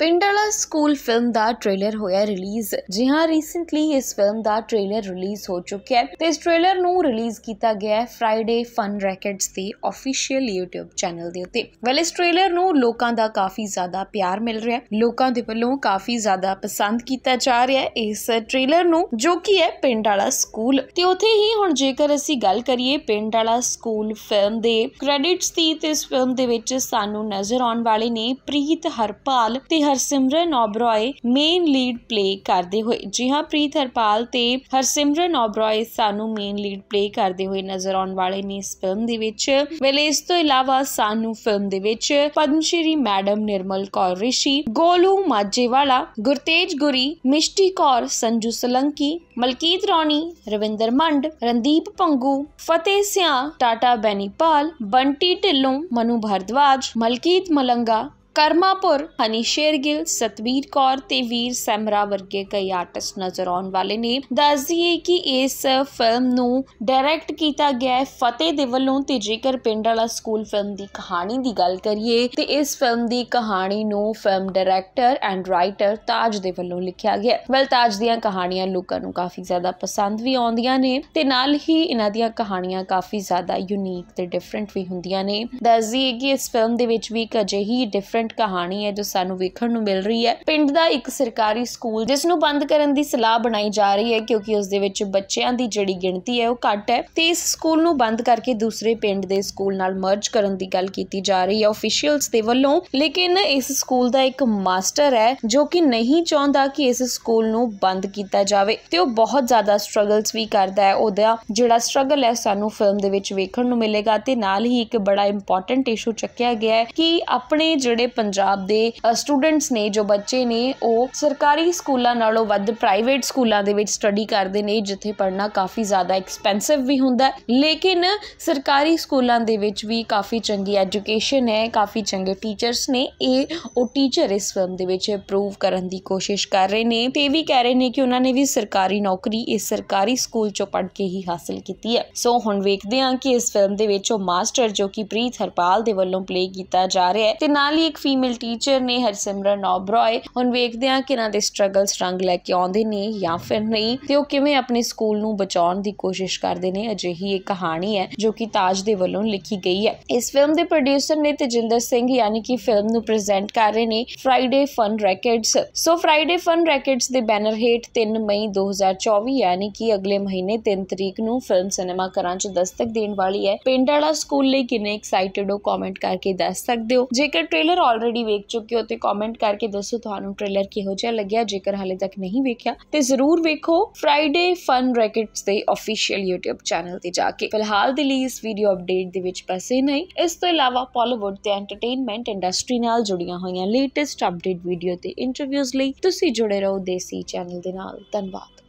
ਪਿੰਡ Wala school film ਦਾ trailer ਹੋਇਆ ਰਿਲੀਜ਼ ਜੀ ਹਾਂ ਰੀਸੈਂਟਲੀ ਇਸ ਫਿਲਮ ਦਾ ਟ੍ਰੇਲਰ ਰਿਲੀਜ਼ ਹੋ ਚੁੱਕਿਆ ਹੈ ਤੇ ਇਸ ਟ੍ਰੇਲਰ ਨੂੰ ਰਿਲੀਜ਼ ਕੀਤਾ ਗਿਆ ਹੈ ਫਰਾਈਡੇ ਫਨ ਰੈਕਟਸ ਦੇ ਅਫੀਸ਼ੀਅਲ YouTube ਚੈਨਲ ਦੇ ਉੱਤੇ ਵੈਲ ਇਸ ਟ੍ਰੇਲਰ ਨੂੰ ਲੋਕਾਂ ਦਾ ਕਾਫੀ ਜ਼ਿਆਦਾ ਪਿਆਰ ਮਿਲ ਰਿਹਾ ਹੈ ਲੋਕਾਂ ਦੇ ਵੱਲੋਂ ਕਾਫੀ ਜ਼ਿਆਦਾ ਪਸੰਦ ਕੀਤਾ ਜਾ ਰਿਹਾ ਹੈ ਇਸ ਟ੍ਰੇਲਰ ਨੂੰ ਜੋ ਕਿ ਹੈ ਪਿੰਡ ਵਾਲਾ ਸਕੂਲ ਤੇ ਉੱਥੇ ਹੀ ਹੁਣ ਜੇਕਰ ਅਸੀਂ ਗੱਲ ਕਰੀਏ ਪਿੰਡ ਵਾਲਾ ਸਕੂਲ ਫਿਲਮ ਦੇ ਕ੍ਰੈਡਿਟਸ ਦੀ ਤੇ ਇਸ ਫਿਲਮ ਦੇ ਵਿੱਚ ਸਾਨੂੰ ਨਜ਼ਰ ਆਉਣ ਵਾਲੇ ਨੇ ਪ੍ਰੀਤ ਹਰਪਾਲ ਤੇ Harsimran Oberoi main lead play ਕਰਦੇ ਹੋਏ ਜੀ ਹਾਂ ਪ੍ਰੀਤ ਹਰਪਾਲ ਤੇ ਹਰਸਿਮਰਨ ਓਬਰਾਏ ਸਾਨੂੰ ਮੇਨ ਲੀਡ ਪਲੇ ਕਰਦੇ ਹੋਏ ਨਜ਼ਰ ਆਉਣ ਵਾਲੇ ਨੇ ਇਸ ਫਿਲਮ ਦੇ ਵਿੱਚ ਵੇਲੇ ਇਸ ਤੋਂ ਇਲਾਵਾ ਸਾਨੂੰ ਫਿਲਮ ਦੇ ਵਿੱਚ ਪਦਮਸ਼ਰੀ ਮੈਡਮ ਨਿਰਮਲ ਕੌਰ ਰਿਸ਼ੀ ਗੋਲੂ ਮਾਜੇਵਾਲਾ ਗੁਰਤੇਜ ਗੁਰੀ ਮਿਸ਼ਟੀ ਕੌਰ ਸੰਜੂ ਸਲੰਕੀ ਮਲਕੀਤ ਰੌਣੀ ਰਵਿੰਦਰ ਮੰਡ ਰਣਦੀਪ ਪੰਗੂ ਫਤਿਹ ਸਿਆ ਟਾਟਾ ਬੈਨੀਪਾਲ ਬੰਟੀ ਢਿੱਲੋਂ ਮਨੂ ਭਰਦਵਾਜ ਮਲਕੀਤ ਮਲੰਗਾ ਕਰਮਾਪੁਰ ਹਨੀ ਸ਼ੇਰਗਿੱਲ ਸਤਵੀਰ ਕੌਰ ਤੇ ਵੀਰ ਸੈਮਰਾ ਵਰਗੇ ਕਈ ਆਰਟਿਸਟ ਨਜ਼ਰ ਆਉਣ ਵਾਲੇ ਨੇ ਦੱਸ ਦਈਏ ਕਿ ਇਸ ਫਿਲਮ ਨੂੰ ਡਾਇਰੈਕਟ ਕੀਤਾ ਗਿਆ ਹੈ ਫਤਿਹ ਦੇ ਵੱਲੋਂ ਤੇ ਜੇਕਰ ਪਿੰਡ ਵਾਲਾ ਸਕੂਲ ਫਿਲਮ ਦੀ ਕਹਾਣੀ ਦੀ ਗੱਲ ਕਰੀਏ ਤੇ ਇਸ ਫਿਲਮ ਦੀ ਕਹਾਣੀ ਨੂੰ film director and writer Taj ਦੇ ਵੱਲੋਂ ਲਿਖਿਆ ਗਿਆ ਹੈ ਵੈਲ ਤਾਜ ਦੀਆਂ ਕਹਾਣੀਆਂ ਲੋਕਾਂ ਨੂੰ ਕਾਫੀ ਜ਼ਿਆਦਾ ਪਸੰਦ ਵੀ ਆਉਂਦੀਆਂ ਨੇ ਤੇ ਨਾਲ ਹੀ ਇਹਨਾਂ ਦੀਆਂ ਕਹਾਣੀਆਂ ਕਾਫੀ ਜ਼ਿਆਦਾ ਯੂਨੀਕ ਤੇ ਡਿਫਰੈਂਟ ਵੀ ਹੁੰਦੀਆਂ ਨੇ ਦੱਸ ਦਈਏ ਕਿ ਇਸ ਫਿਲਮ ਦੇ ਵਿੱਚ ਵੀ ਕਜੇ ਹੀ ਡਿਫਰੈਂਟ ਡਿਫਰੈਂਟ ਕਹਾਣੀ ਹੈ ਜੋ ਸਾਨੂੰ ਵੇਖਣ ਨੂੰ ਮਿਲ ਰਹੀ ਹੈ ਪਿੰਡ ਦਾ ਇੱਕ ਸਰਕਾਰੀ ਸਕੂਲ ਜਿਸ ਨੂੰ ਬੰਦ ਕਰਨ ਦੀ ਸਲਾਹ ਬਣਾਈ ਜਾ ਰਹੀ ਹੈ ਕਿਉਂਕਿ ਉਸ ਦੇ ਵਿੱਚ ਬੱਚਿਆਂ ਦੀ ਜਿਹੜੀ ਗਿਣਤੀ ਹੈ ਉਹ ਘੱਟ ਹੈ ਤੇ ਇਸ ਸਕੂਲ ਨੂੰ ਬੰਦ ਕਰਕੇ ਦੂਸਰੇ ਪਿੰਡ ਦੇ ਸਕੂਲ ਨਾਲ ਮਰਜ ਕਰਨ ਦੀ ਗੱਲ ਕੀਤੀ ਜਾ ਰਹੀ ਹੈ ਅਫੀਸ਼ੀਅਲਸ ਦੇ ਵੱਲੋਂ ਲੇਕਿਨ ਇਸ ਸਕੂਲ ਦਾ ਇੱਕ ਮਾਸਟਰ ਹੈ ਜੋ ਕਿ ਨਹੀਂ ਚਾਹੁੰਦਾ ਕਿ ਇਸ ਸਕੂਲ ਨੂੰ ਬੰਦ ਕੀਤਾ ਜਾਵੇ ਤੇ ਉਹ ਬਹੁਤ ਜ਼ਿਆਦਾ ਸਟਰਗਲਸ ਵੀ ਕਰਦਾ ਹੈ ਉਹਦਾ ਜਿਹੜਾ ਸਟਰਗਲ ਹੈ ਸਾਨੂੰ ਫਿਲਮ ਦੇ ਵਿੱਚ ਵੇਖਣ ਨੂੰ ਮਿਲੇਗਾ ਤੇ ਨਾਲ ਹੀ ਇੱਕ ਬੜਾ ਇੰਪੋਰਟੈਂਟ ਇਸ਼ੂ ਚੱਕਿਆ ਗਿਆ ਹੈ ਕਿ ਆਪਣੇ ਜਿਹੜੇ ਪੰਜਾਬ ਦੇ ਸਟੂਡੈਂਟਸ ਨੇ ਜੋ ਬੱਚੇ ਨੇ ਉਹ ਸਰਕਾਰੀ ਸਕੂਲਾਂ ਨਾਲੋਂ ਵੱਧ ਪ੍ਰਾਈਵੇਟ ਸਕੂਲਾਂ ਦੇ ਵਿੱਚ ਸਟੱਡੀ ਕਰਦੇ ਨੇ ਜਿੱਥੇ ਪੜ੍ਹਨਾ ਕਾਫੀ ਜ਼ਿਆਦਾ ਐਕਸਪੈਂਸਿਵ ਵੀ ਹੁੰਦਾ ਲੇਕਿਨ ਸਰਕਾਰੀ ਸਕੂਲਾਂ ਦੇ ਵਿੱਚ ਵੀ ਕਾਫੀ ਚੰਗੀ ਐਜੂਕੇਸ਼ਨ ਹੈ ਕਾਫੀ ਚੰਗੇ ਟੀਚਰਸ ਨੇ ਇਹ ਉਹ ਟੀਚਰ ਇਸ ਫਿਲਮ ਦੇ ਵਿੱਚ ਪ੍ਰੂਵ ਕਰਨ ਦੀ ਕੋਸ਼ਿਸ਼ ਕਰ ਰਹੇ ਨੇ ਤੇ ਵੀ ਕਹਿ ਰਹੇ ਨੇ ਕਿ ਉਹਨਾਂ ਨੇ ਵੀ ਸਰਕਾਰੀ ਨੌਕਰੀ ਇਸ ਸਰਕਾਰੀ ਸਕੂਲ ਚੋਂ ਪੜ੍ਹ ਕੇ ਹੀ ਹਾਸਲ ਕੀਤੀ ਹੈ ਸੋ ਹੁਣ ਵੇਖਦੇ ਹਾਂ ਕਿ ਇਸ ਫਿਲਮ ਦੇ ਵਿੱਚ ਉਹ ਮਾਸਟਰ ਜੋ ਕਿ ਪ੍ਰੀਤ ਹਰਪਾਲ ਦੇ ਵੱਲੋਂ ਪਲੇ ਕੀਤਾ ਜਾ ਰਿਹਾ ਹੈ ਤੇ ਨਾਲ ਹੀ ਇੱਕ ਫੀਮੇਲ ਟੀਚਰ ਨੇ ਹਰਸਿਮਰਨ ਔਬਰਾਏ ਹੁਣ ਵੇਖਦੇ ਆ ਕਿ ਇਹਨਾਂ ਦੇ ਸਟਰਗਲਸ ਰੰਗ ਲੈ ਕੇ ਆਉਂਦੇ ਨੇ ਜਾਂ ਫਿਰ ਨਹੀਂ ਤੇ ਉਹ ਕਿਵੇਂ ਆਪਣੇ ਸਕੂਲ ਨੂੰ ਬਚਾਉਣ ਦੀ ਕੋਸ਼ਿਸ਼ ਕਰਦੇ ਨੇ ਅਜਿਹੀ ਇੱਕ ਕਹਾਣੀ ਹੈ ਜੋ ਕਿ ਤਾਜ ਦੇ ਵੱਲੋਂ ਲਿਖੀ ਗਈ ਹੈ ਇਸ ਫਿਲਮ ਦੇ ਪ੍ਰੋਡਿਊਸਰ ਨੇ ਤੇਜਿੰਦਰ ਸਿੰਘ ਯਾਨੀ ਕਿ ਫਿਲਮ ਨੂੰ ਪ੍ਰੈਜ਼ੈਂਟ ਕਰ ਰਹੇ ਨੇ Friday fun rackets so Friday fun rackets ਦੇ ਬੈਨਰ ਹੇਠ 3 ਮਈ 2024 ਯਾਨੀ ਕਿ ਅਗਲੇ ਮਹੀਨੇ 3 ਤਰੀਕ ਨੂੰ ਫਿਲਮ ਸਿਨੇਮਾ ਘਰਾਂ 'ਚ ਦਸਤਕ ਦੇਣ ਵਾਲੀ ਹੈ ਪਿੰਡ ਵਾਲਾ ਸਕੂਲ ਲਈ ਕਿੰਨੇ ਐਕਸਾਈਟਿਡ ਹੋ ਕਮੈਂਟ ਕਰਕੇ ਦੱਸ ਸਕਦੇ ਹੋ ਜੇਕਰ ਟ੍ਰੇਲਰ ਆਲਰੇਡੀ ਵੇਖ ਚੁੱਕੇ ਹੋ ਤੇ ਕਮੈਂਟ ਕਰਕੇ ਦੱਸੋ ਤੁਹਾਨੂੰ ਟ੍ਰੇਲਰ ਕਿਹੋ ਜਿਹਾ ਲੱਗਿਆ ਜੇਕਰ ਹਾਲੇ ਤੱਕ ਨਹੀਂ ਵੇਖਿਆ ਤੇ ਜ਼ਰੂਰ ਵੇਖੋ ਫਰਾਈਡੇ ਫਨ ਰੈਕਟਸ ਦੇ ਅਫੀਸ਼ੀਅਲ YouTube ਚੈਨਲ ਤੇ ਜਾ ਕੇ ਫਿਲਹਾਲ ਦੇ ਲਈ ਇਸ ਵੀਡੀਓ ਅਪਡੇਟ ਦੇ ਵਿੱਚ ਬਸ ਇਹ ਨਹੀਂ ਇਸ ਤੋਂ ਇਲਾਵਾ ਪੋਲੀਵੁੱਡ ਤੇ ਐਂਟਰਟੇਨਮੈਂਟ ਇੰਡਸਟਰੀ ਨਾਲ ਜੁੜੀਆਂ ਹੋਈਆਂ ਲੇਟੈਸਟ ਅਪਡੇਟ ਵੀਡੀਓ ਤੇ ਇੰਟਰਵਿਊਜ਼ ਲਈ ਤੁਸੀਂ ਜੁੜੇ ਰਹੋ ਦੇਸੀ ਚੈਨਲ ਦੇ ਨਾਲ ਧੰਨਵਾਦ